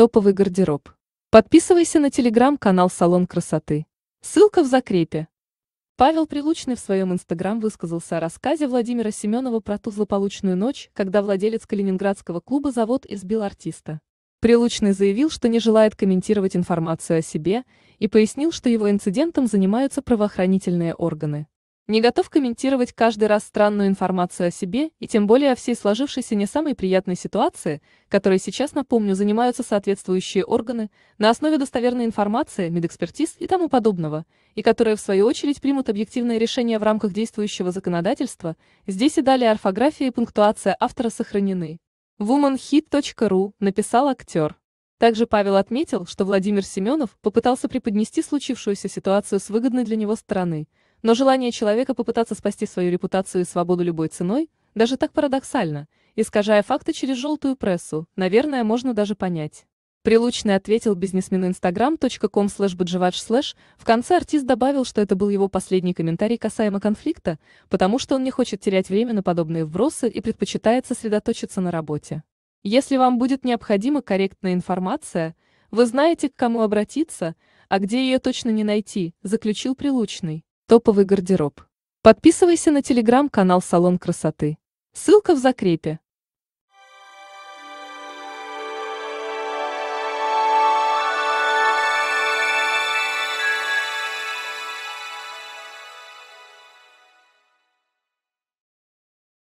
Топовый гардероб. Подписывайся на телеграм-канал «Салон красоты». Ссылка в закрепе. Павел Прилучный в своем инстаграм высказался о рассказе Владимира Семенова про ту злополучную ночь, когда владелец калининградского клуба «Завод» избил артиста. Прилучный заявил, что не желает комментировать информацию о себе и пояснил, что его инцидентом занимаются правоохранительные органы. Не готов комментировать каждый раз странную информацию о себе и тем более о всей сложившейся не самой приятной ситуации, которой сейчас, напомню, занимаются соответствующие органы на основе достоверной информации, медэкспертиз и тому подобного, и которые, в свою очередь, примут объективное решение в рамках действующего законодательства, здесь и далее орфография и пунктуация автора сохранены. womanhit.ru написал актер. Также Павел отметил, что Владимир Семенов попытался преподнести случившуюся ситуацию с выгодной для него стороны – но желание человека попытаться спасти свою репутацию и свободу любой ценой, даже так парадоксально, искажая факты через желтую прессу, наверное, можно даже понять. Прилучный ответил бизнесмену instagram.com slash slash. В конце артист добавил, что это был его последний комментарий касаемо конфликта, потому что он не хочет терять время на подобные вбросы и предпочитает сосредоточиться на работе. Если вам будет необходима корректная информация, вы знаете, к кому обратиться, а где ее точно не найти, заключил Прилучный. Топовый гардероб. Подписывайся на телеграм-канал «Салон красоты». Ссылка в закрепе.